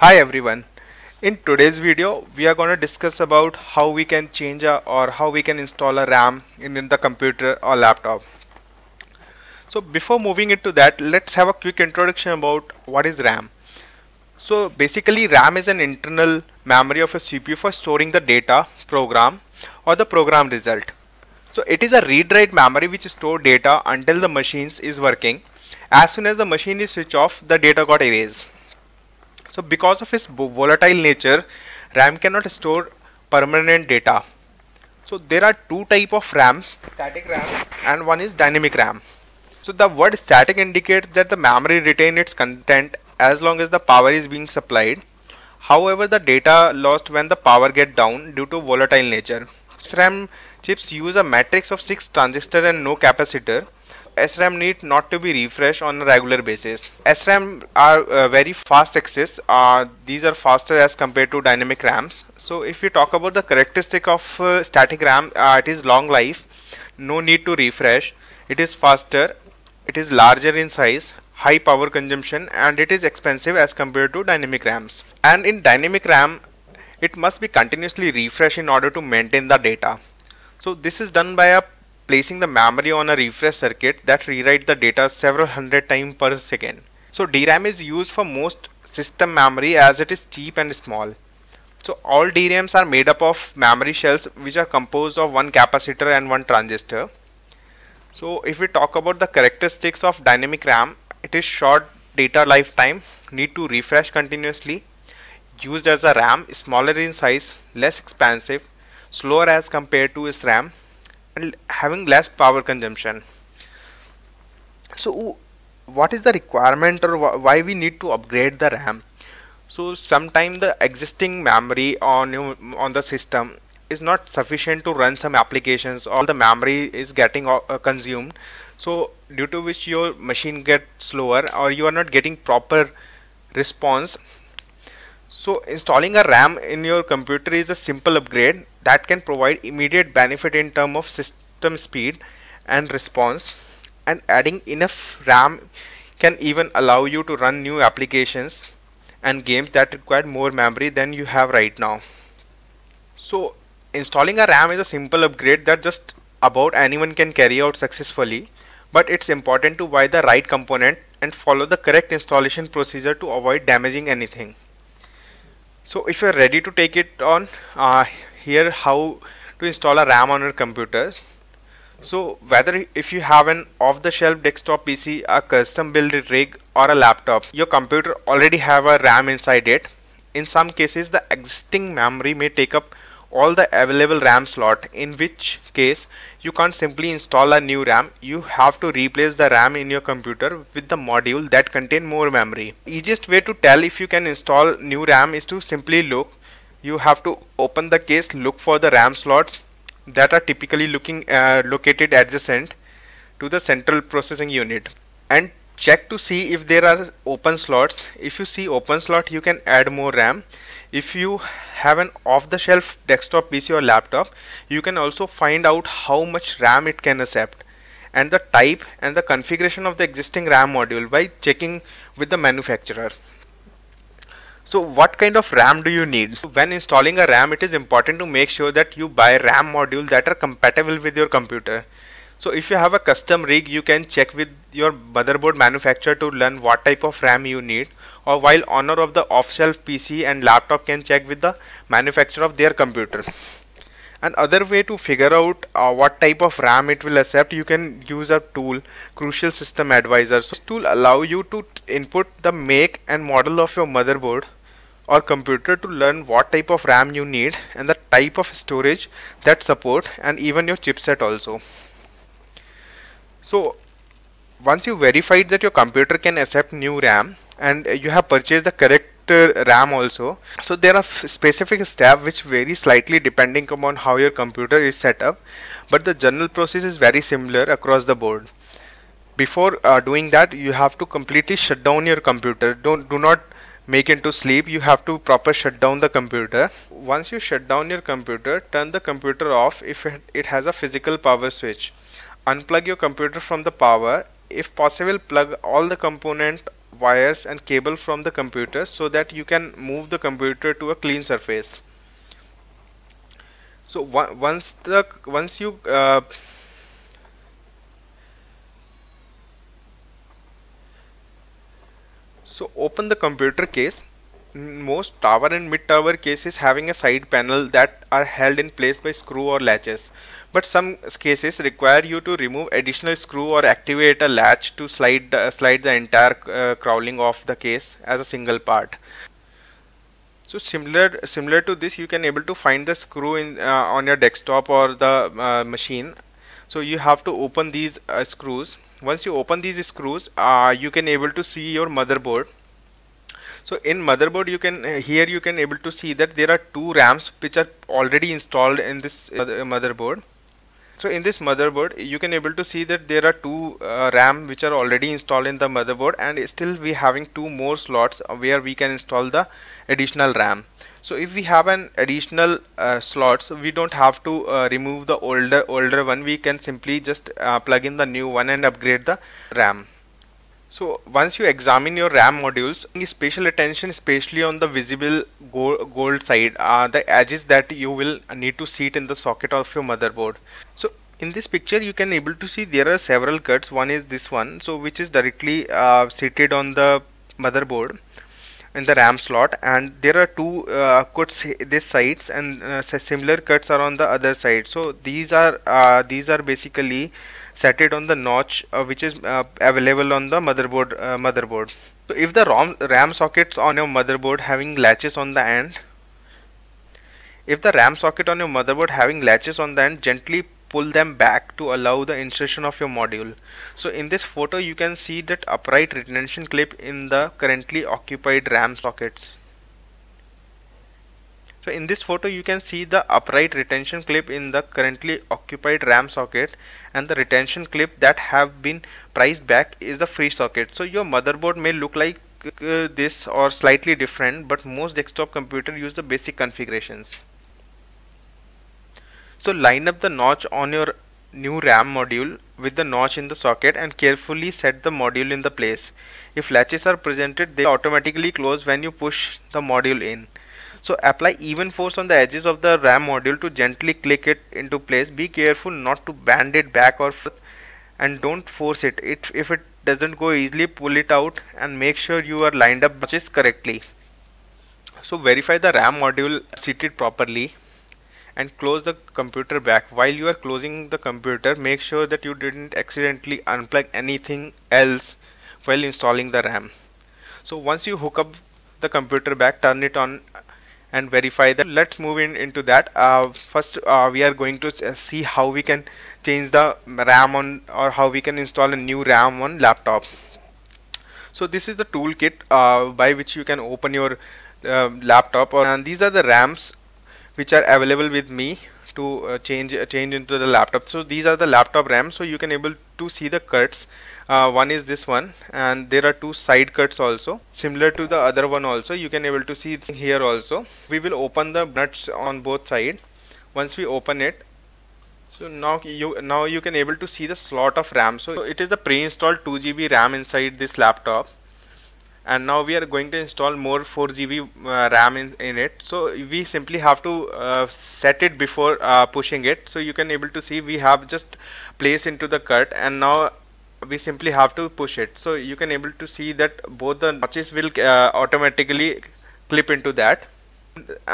hi everyone in today's video we are going to discuss about how we can change a, or how we can install a RAM in, in the computer or laptop so before moving into that let's have a quick introduction about what is RAM so basically RAM is an internal memory of a CPU for storing the data program or the program result so it is a read write memory which store data until the machines is working as soon as the machine is switched off the data got erased so because of its volatile nature, RAM cannot store permanent data. So there are two type of RAM, static RAM and one is dynamic RAM. So the word static indicates that the memory retain its content as long as the power is being supplied. However, the data lost when the power get down due to volatile nature. SRAM chips use a matrix of 6 transistors and no capacitor SRAM need not to be refreshed on a regular basis. SRAM are uh, very fast access. Uh, these are faster as compared to dynamic RAMs. So if you talk about the characteristic of uh, static RAM, uh, it is long life, no need to refresh. It is faster, it is larger in size, high power consumption and it is expensive as compared to dynamic RAMs. And in dynamic RAM, it must be continuously refreshed in order to maintain the data. So this is done by a placing the memory on a refresh circuit that rewrites the data several hundred times per second. So DRAM is used for most system memory as it is cheap and small. So all DRAMs are made up of memory shells which are composed of one capacitor and one transistor. So if we talk about the characteristics of dynamic RAM, it is short data lifetime, need to refresh continuously, used as a RAM, smaller in size, less expansive, slower as compared to SRAM, and having less power consumption so what is the requirement or why we need to upgrade the ram so sometimes the existing memory on on the system is not sufficient to run some applications all the memory is getting uh, consumed so due to which your machine gets slower or you are not getting proper response so installing a RAM in your computer is a simple upgrade that can provide immediate benefit in terms of system speed and response and adding enough RAM can even allow you to run new applications and games that require more memory than you have right now. So installing a RAM is a simple upgrade that just about anyone can carry out successfully but it's important to buy the right component and follow the correct installation procedure to avoid damaging anything so if you're ready to take it on uh, here how to install a RAM on your computer. so whether if you have an off-the-shelf desktop PC a custom built rig or a laptop your computer already have a RAM inside it in some cases the existing memory may take up all the available RAM slot in which case you can't simply install a new RAM you have to replace the RAM in your computer with the module that contain more memory easiest way to tell if you can install new RAM is to simply look you have to open the case look for the RAM slots that are typically looking uh, located adjacent to the central processing unit and check to see if there are open slots if you see open slot you can add more RAM if you have an off-the-shelf desktop PC or laptop you can also find out how much RAM it can accept and the type and the configuration of the existing RAM module by checking with the manufacturer so what kind of RAM do you need? when installing a RAM, it is important to make sure that you buy RAM modules that are compatible with your computer. So if you have a custom rig, you can check with your motherboard manufacturer to learn what type of RAM you need or while owner of the off-shelf PC and laptop can check with the manufacturer of their computer. Another way to figure out uh, what type of RAM it will accept, you can use a tool, Crucial System Advisor. So this tool allow you to input the make and model of your motherboard or computer to learn what type of RAM you need and the type of storage that support and even your chipset also so once you verified that your computer can accept new RAM and you have purchased the correct uh, RAM also so there are specific steps which vary slightly depending upon how your computer is set up but the general process is very similar across the board before uh, doing that you have to completely shut down your computer don't do not make into sleep you have to proper shut down the computer once you shut down your computer turn the computer off if it has a physical power switch unplug your computer from the power if possible plug all the component wires and cable from the computer so that you can move the computer to a clean surface so once the once you uh, so open the computer case most tower and mid tower cases having a side panel that are held in place by screw or latches but some cases require you to remove additional screw or activate a latch to slide the, slide the entire uh, crawling of the case as a single part so similar similar to this you can able to find the screw in uh, on your desktop or the uh, machine so you have to open these uh, screws once you open these screws uh, you can able to see your motherboard so in motherboard you can uh, here you can able to see that there are two rams which are already installed in this uh, motherboard so in this motherboard you can able to see that there are two uh, ram which are already installed in the motherboard and still we having two more slots uh, where we can install the additional ram so if we have an additional uh, slots we don't have to uh, remove the older older one we can simply just plug in the new one and upgrade the ram so once you examine your RAM modules, special attention especially on the visible gold, side uh, the edges that you will need to seat in the socket of your motherboard. So in this picture you can able to see there are several cuts. One is this one so which is directly uh, seated on the motherboard in the RAM slot and there are two uh, cuts this sides and uh, similar cuts are on the other side. So these are uh, these are basically set it on the notch uh, which is uh, available on the motherboard uh, motherboard so if the ROM, ram sockets on your motherboard having latches on the end if the ram socket on your motherboard having latches on the end gently pull them back to allow the insertion of your module so in this photo you can see that upright retention clip in the currently occupied ram sockets so in this photo you can see the upright retention clip in the currently occupied ram socket and the retention clip that have been priced back is the free socket so your motherboard may look like uh, this or slightly different but most desktop computer use the basic configurations so line up the notch on your new RAM module with the notch in the socket and carefully set the module in the place. If latches are presented they automatically close when you push the module in. So apply even force on the edges of the RAM module to gently click it into place. Be careful not to bend it back or forth and don't force it. it. If it doesn't go easily, pull it out and make sure you are lined up matches correctly. So verify the RAM module seated properly and close the computer back. While you are closing the computer, make sure that you didn't accidentally unplug anything else while installing the RAM. So once you hook up the computer back, turn it on and verify that let's move in into that uh, first uh, we are going to uh, see how we can change the RAM on or how we can install a new RAM on laptop so this is the toolkit uh, by which you can open your uh, laptop or, and these are the RAMs which are available with me to uh, change uh, change into the laptop so these are the laptop RAM so you can able to see the cuts uh, one is this one and there are two side cuts also similar to the other one also you can able to see here also we will open the nuts on both side once we open it so now you now you can able to see the slot of RAM so it is the pre-installed 2GB RAM inside this laptop and now we are going to install more 4GB uh, RAM in, in it so we simply have to uh, set it before uh, pushing it so you can able to see we have just placed into the cut and now we simply have to push it so you can able to see that both the notches will uh, automatically clip into that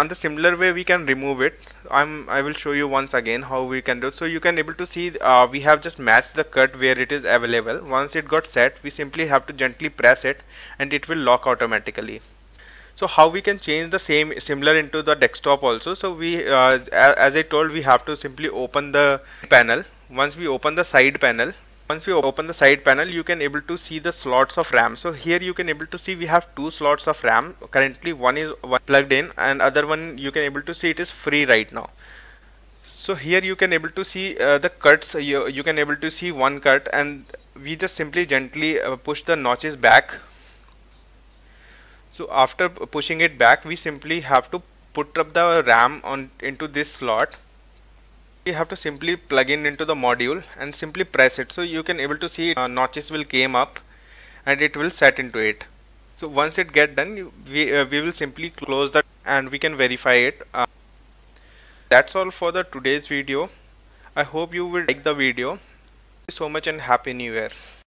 on the similar way we can remove it i'm i will show you once again how we can do so you can able to see uh, we have just matched the cut where it is available once it got set we simply have to gently press it and it will lock automatically so how we can change the same similar into the desktop also so we uh, as i told we have to simply open the panel once we open the side panel once we open the side panel you can able to see the slots of RAM so here you can able to see we have two slots of RAM currently one is plugged in and other one you can able to see it is free right now so here you can able to see uh, the cuts you, you can able to see one cut and we just simply gently uh, push the notches back so after pushing it back we simply have to put up the RAM on into this slot you have to simply plug in into the module and simply press it so you can able to see uh, notches will came up and it will set into it so once it get done we, uh, we will simply close that and we can verify it uh, that's all for the today's video i hope you will like the video so much and happy new year